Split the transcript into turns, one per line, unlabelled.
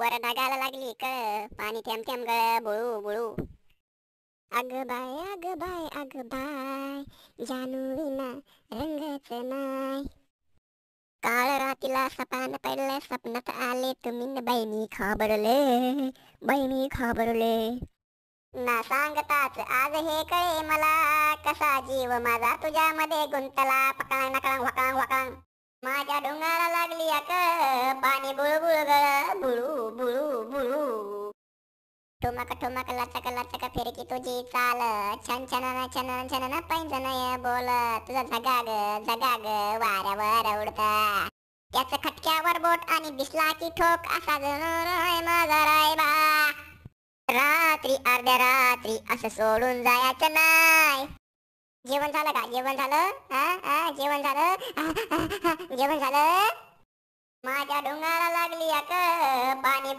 वर डागाला लागली क पाणी थेंब थेंब गळ बुळू बुळू अग बाय अग बाय अग बाय जानू रंगच नाय काळ रातीला सपान पडलं स्वप्नात आले तुम्ही बहिणी खाबरले बहिणी खाबरले ना सांगताच आज हे कळे मला कसा जीव माझा तुझ्यामध्ये गुंतला पकांग नकांग वकांग माझ्या डोंगाला लागली अकळ पाणी बुळबुळ गळ बुळू बुळू बुळू टोमक टोमक लटक लटक फिरकी तुझी चाल छन छन छन छन पैंजनय बोल तुझा झगाग झगाग वाऱ्यावर उडता त्याच खटक्यावर बोट आणि दिसला की ठोक असा राय माझा बा रात्री अर्ध्या रात्री असं सोडून जायचं नाही जेवण झालं का जेवण झालं हा हा जेवण झालं जेवण झालं माझ्या डोंगाला लागली अक पाणी